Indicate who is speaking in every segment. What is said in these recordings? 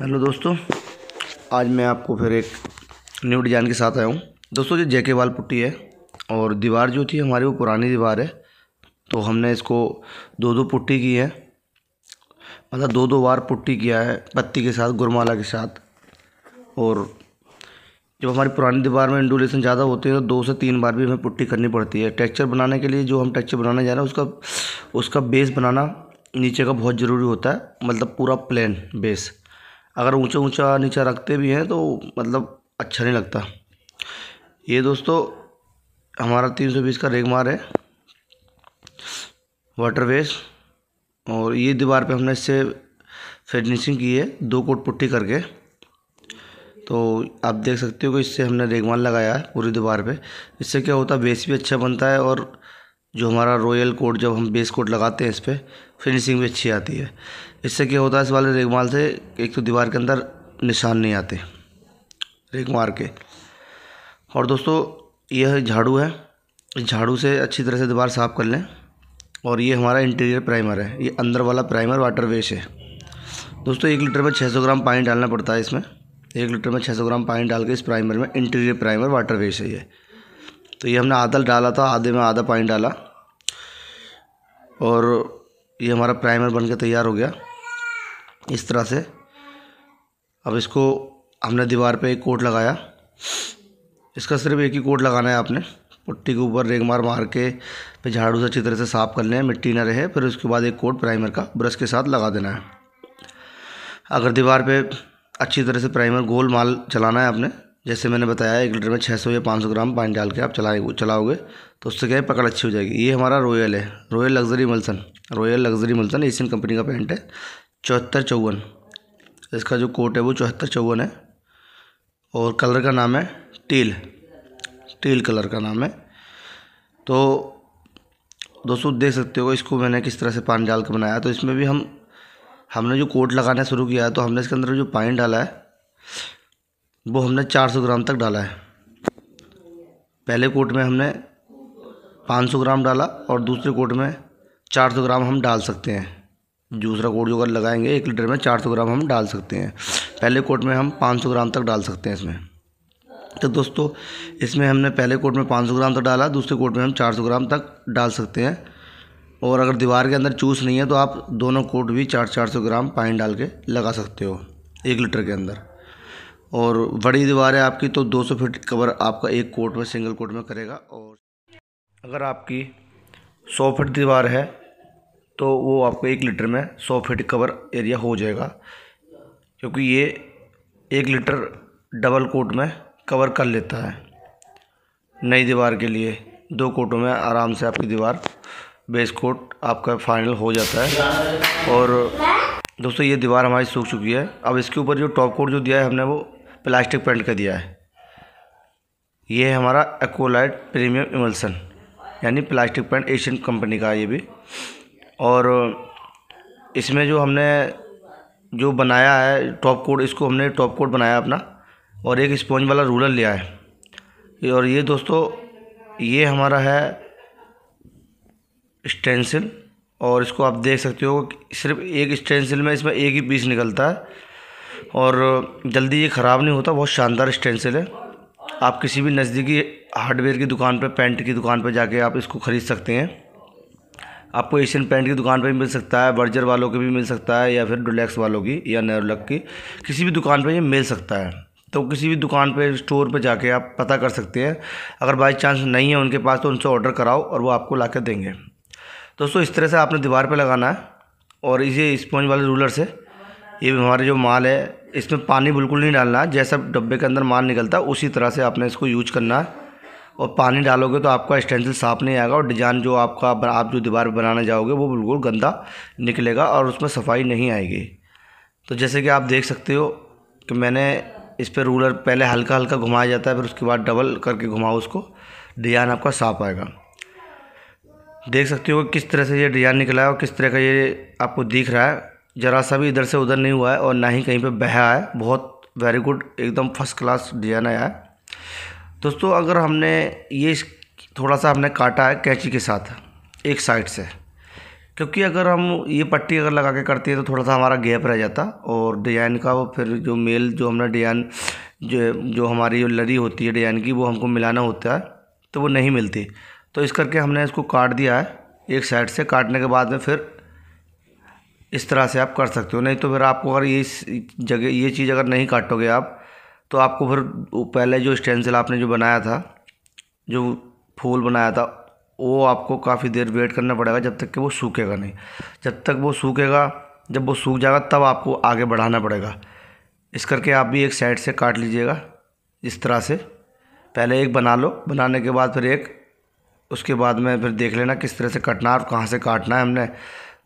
Speaker 1: hello दोस्तों आज मैं आपको फिर एक न्यू डिज़ाइन के साथ आया हूँ दोस्तों ये जेके वाल पुट्टी है और दीवार जो थी हमारी वो पुरानी दीवार है तो हमने इसको दो दो पुट्टी की है मतलब दो दो बार पुट्टी किया है पत्ती के साथ गुरमाला के साथ और जब हमारी पुरानी दीवार में इंडोलेशन ज़्यादा होते हैं तो दो से तीन बार भी हमें पुट्टी करनी पड़ती है टेक्चर बनाने के लिए जो हम टेक्चर बनाने जा रहे हैं उसका उसका बेस बनाना नीचे का बहुत ज़रूरी होता है मतलब पूरा प्लेन बेस अगर ऊंचा ऊंचा नीचा रखते भी हैं तो मतलब अच्छा नहीं लगता ये दोस्तों हमारा तीन सौ बीस का रेगमार है वाटर वेस और ये दीवार पे हमने इससे फिनिशिंग की है दो कोट पुट्टी करके तो आप देख सकते हो कि इससे हमने रेगमाल लगाया है पूरी दीवार पे इससे क्या होता है बेस भी अच्छा बनता है और जो हमारा रॉयल कोट जब हम बेस कोट लगाते हैं इस पर फिनिशिंग भी अच्छी आती है इससे क्या होता है इस वाले रेगमाल से एक तो दीवार के अंदर निशान नहीं आते रेग मार के और दोस्तों यह झाड़ू है इस झाड़ू से अच्छी तरह से दीवार साफ़ कर लें और ये हमारा इंटीरियर प्राइमर है ये अंदर वाला प्राइमर वाटर वेस है दोस्तों एक लीटर में 600 ग्राम पानी डालना पड़ता है इसमें एक लीटर में 600 ग्राम पानी डाल के इस प्राइमर में इंटीरियर प्राइमर वाटर वेस है ये तो ये हमने आदल डाला था आधे में आधा पानी डाला और ये हमारा प्राइमर बन के तैयार हो गया इस तरह से अब इसको हमने दीवार पे एक कोट लगाया इसका सिर्फ एक ही कोट लगाना है आपने पुट्टी के ऊपर रेग मार मार के फिर झाड़ू से अच्छी तरह से साफ़ कर लें मिट्टी ना रहे फिर उसके बाद एक कोट प्राइमर का ब्रश के साथ लगा देना है अगर दीवार पे अच्छी तरह से प्राइमर गोल माल चलाना है आपने जैसे मैंने बताया एक लीटर में 600 या 500 ग्राम पानी डाल के आप चलाए चलाओगे तो उससे क्या है पकड़ अच्छी हो जाएगी ये हमारा रॉयल है royal luxury emulsion royal luxury emulsion Asian company का पेंट है चौहत्तर चौवन इसका जो कोट है वो चौहत्तर चौवन है और कलर का नाम है टील टील कलर का नाम है तो दोस्तों देख सकते हो इसको मैंने किस तरह से पानी डाल के बनाया तो इसमें भी हम हमने जो कोट लगाना शुरू किया तो हमने इसके अंदर जो पानी डाला है वो हमने 400 ग्राम तक डाला है पहले कोट में हमने 500 ग्राम डाला और दूसरे कोट में 400 ग्राम हम डाल सकते हैं दूसरा कोट जो अगर लगाएंगे एक लीटर में 400 ग्राम हम डाल सकते हैं पहले कोट में हम 500 ग्राम तक डाल सकते हैं इसमें तो दोस्तों इसमें हमने पहले कोट में पाँच ग्राम तक डाला दूसरे कोट में हम चार ग्राम तक डाल सकते हैं और अगर दीवार के अंदर चूस नहीं है तो आप दोनों कोट भी चार चार सौ ग्राम पानी डाल के लगा सकते हो एक लीटर के अंदर और बड़ी दीवार है आपकी तो 200 फीट कवर आपका एक कोट में सिंगल कोट में करेगा और अगर आपकी 100 फीट दीवार है तो वो आपको एक लीटर में 100 फीट कवर एरिया हो जाएगा क्योंकि ये एक लीटर डबल कोट में कवर कर लेता है नई दीवार के लिए दो कोटों में आराम से आपकी दीवार बेस कोट आपका फाइनल हो जाता है और दोस्तों ये दीवार हमारी सूख चुकी है अब इसके ऊपर जो टॉप कोट जो दिया है हमने वो प्लास्टिक पेंट का दिया है ये है हमारा एक्वालाइट प्रीमियम इमल्सन यानी प्लास्टिक पेंट एशियन कंपनी का ये भी और इसमें जो हमने जो बनाया है टॉप कोड इसको हमने टॉप कोड बनाया अपना और एक स्पॉन्ज वाला रूलर लिया है और ये दोस्तों ये हमारा है स्टेंसिल और इसको आप देख सकते हो सिर्फ एक स्टेंसिल में इसमें एक ही पीस निकलता है और जल्दी ये ख़राब नहीं होता बहुत शानदार स्टेंसिल है आप किसी भी नज़दीकी हार्डवेयर की दुकान पर पेंट की दुकान पर जाके आप इसको ख़रीद सकते हैं आपको एशियन पेंट की दुकान पर भी मिल सकता है बर्जर वालों के भी मिल सकता है या फिर डोलैक्स वालों की या नैरोलक की किसी भी दुकान पर ये मिल सकता है तो किसी भी दुकान पर स्टोर पर जाके आप पता कर सकते हैं अगर बाई चांस नहीं है उनके पास तो उनसे ऑर्डर कराओ और वो आपको ला देंगे दोस्तों इस तरह से आपने दीवार पर लगाना है और इसे स्पॉन्ज वाले रूलर से ये हमारे जो माल है इसमें पानी बिल्कुल नहीं डालना जैसा डब्बे के अंदर माल निकलता है उसी तरह से आपने इसको यूज करना है और पानी डालोगे तो आपका स्टेंसिल साफ नहीं आएगा और डिजाइन जो आपका आप जो दीवार बनाने जाओगे वो बिल्कुल गंदा निकलेगा और उसमें सफाई नहीं आएगी तो जैसे कि आप देख सकते हो कि मैंने इस पर रूलर पहले हल्का हल्का घुमाया जाता है फिर उसके बाद डबल करके घुमाओ उसको डिजाइन आपका साफ आएगा देख सकते हो किस तरह से ये डिजाइन निकला है और किस तरह का ये आपको दिख रहा है ज़रा सा भी इधर से उधर नहीं हुआ है और ना ही कहीं पे बहा है बहुत वेरी गुड एकदम फर्स्ट क्लास डिजाइन आया है दोस्तों अगर हमने ये थोड़ा सा हमने काटा है कैंची के साथ एक साइड से क्योंकि अगर हम ये पट्टी अगर लगा के करते हैं तो थोड़ा सा हमारा गैप रह जाता और डिजाइन का वो फिर जो मेल जो हमने डिजाइन जो जो हमारी जो लड़ी होती है डिजाइन की वो हमको मिलाना होता है तो वो नहीं मिलती तो इस करके हमने इसको काट दिया है एक साइड से काटने के बाद में फिर इस तरह से आप कर सकते हो नहीं तो फिर आपको अगर ये जगह ये चीज़ अगर नहीं काटोगे आप तो आपको फिर पहले जो स्टेंसिल आपने जो बनाया था जो फूल बनाया था वो आपको काफ़ी देर वेट करना पड़ेगा जब तक कि वो सूखेगा नहीं जब तक वो सूखेगा जब वो सूख जाएगा तब आपको आगे बढ़ाना पड़ेगा इस करके आप भी एक साइड से काट लीजिएगा इस तरह से पहले एक बना लो बनाने के बाद फिर एक उसके बाद में फिर देख लेना किस तरह से काटना है और कहाँ से काटना है हमने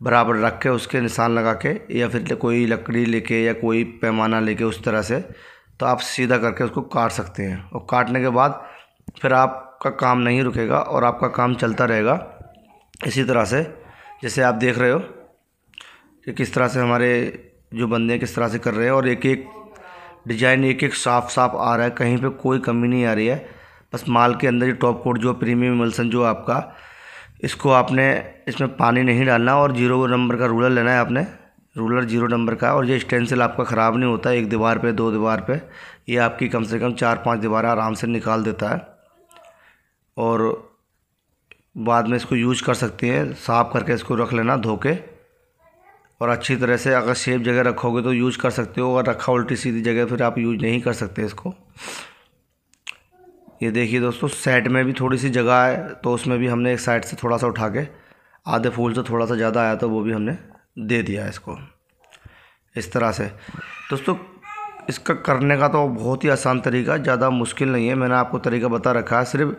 Speaker 1: बराबर रख के उसके निशान लगा के या फिर कोई लकड़ी लेके या कोई पैमाना लेके उस तरह से तो आप सीधा करके उसको काट सकते हैं और काटने के बाद फिर आपका काम नहीं रुकेगा और आपका काम चलता रहेगा इसी तरह से जैसे आप देख रहे हो कि किस तरह से हमारे जो बंदे हैं किस तरह से कर रहे हैं और एक एक डिजाइन एक एक साफ साफ आ रहा है कहीं पे कोई कमी नहीं आ रही है बस माल के अंदर ही टॉप कोट जो प्रीमियम इमल्सन जो आपका इसको आपने इसमें पानी नहीं डालना और जीरो नंबर का रूलर लेना है आपने रूलर जीरो नंबर का और ये स्टेंसिल आपका ख़राब नहीं होता एक दीवार पे दो दीवार पे ये आपकी कम से कम चार पांच दीवार आराम से निकाल देता है और बाद में इसको यूज कर सकती हैं साफ़ करके इसको रख लेना धो के और अच्छी तरह से अगर सेफ जगह रखोगे तो यूज़ कर सकते हो अगर रखा उल्टी सीधी जगह फिर आप यूज नहीं कर सकते इसको ये देखिए दोस्तों सेट में भी थोड़ी सी जगह है तो उसमें भी हमने एक साइड से थोड़ा सा उठा के आधे फूल से थोड़ा सा ज़्यादा आया तो वो भी हमने दे दिया इसको इस तरह से दोस्तों इसका करने का तो बहुत ही आसान तरीका ज़्यादा मुश्किल नहीं है मैंने आपको तरीका बता रखा है सिर्फ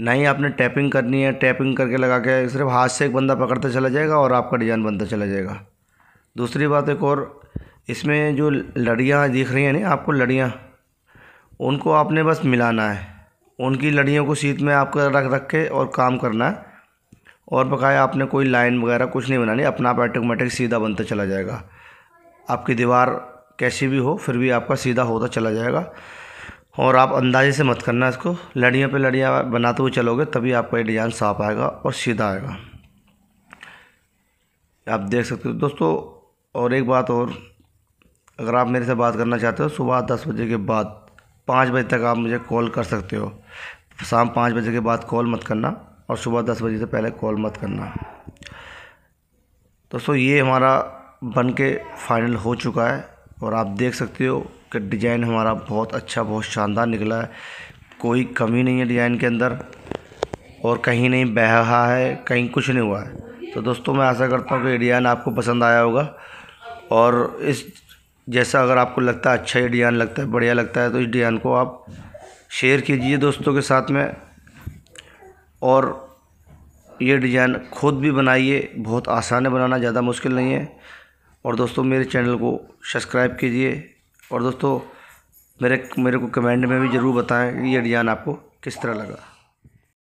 Speaker 1: ना ही आपने टैपिंग करनी है टैपिंग करके लगा के सिर्फ हाथ से एक बंदा पकड़ता चला जाएगा और आपका डिज़ाइन बनता चला जाएगा दूसरी बात एक और इसमें जो लड़ियाँ दिख रही हैं ना आपको लड़ियाँ उनको आपने बस मिलाना है उनकी लड़ियों को शीत में आपको रख रख के और काम करना है और बकाया आपने कोई लाइन वगैरह कुछ नहीं बनानी अपना आप ऑटोमेटिक सीधा बनता चला जाएगा आपकी दीवार कैसी भी हो फिर भी आपका सीधा होता चला जाएगा और आप अंदाजे से मत करना इसको लड़ियों पे लड़ियाँ बनाते हुए चलोगे तभी आपका ये डिज़ाइन साफ आएगा और सीधा आएगा आप देख सकते हो दोस्तों और एक बात और अगर आप मेरे से बात करना चाहते हो सुबह दस बजे के बाद पाँच बजे तक आप मुझे कॉल कर सकते हो शाम पाँच बजे के बाद कॉल मत करना और सुबह दस बजे से पहले कॉल मत करना दोस्तों ये हमारा बन के फाइनल हो चुका है और आप देख सकते हो कि डिज़ाइन हमारा बहुत अच्छा बहुत शानदार निकला है कोई कमी नहीं है डिज़ाइन के अंदर और कहीं नहीं बहा है कहीं कुछ नहीं हुआ है तो दोस्तों मैं आशा करता हूँ कि डिज़ाइन आपको पसंद आया होगा और इस जैसा अगर आपको लगता है अच्छा ये डिज़ाइन लगता है बढ़िया लगता है तो इस डिज़ाइन को आप शेयर कीजिए दोस्तों के साथ में और ये डिज़ाइन खुद भी बनाइए बहुत आसान है बनाना ज़्यादा मुश्किल नहीं है और दोस्तों मेरे चैनल को सब्सक्राइब कीजिए और दोस्तों मेरे मेरे को कमेंट में भी ज़रूर बताएं कि ये डिज़ाइन आपको किस तरह लगा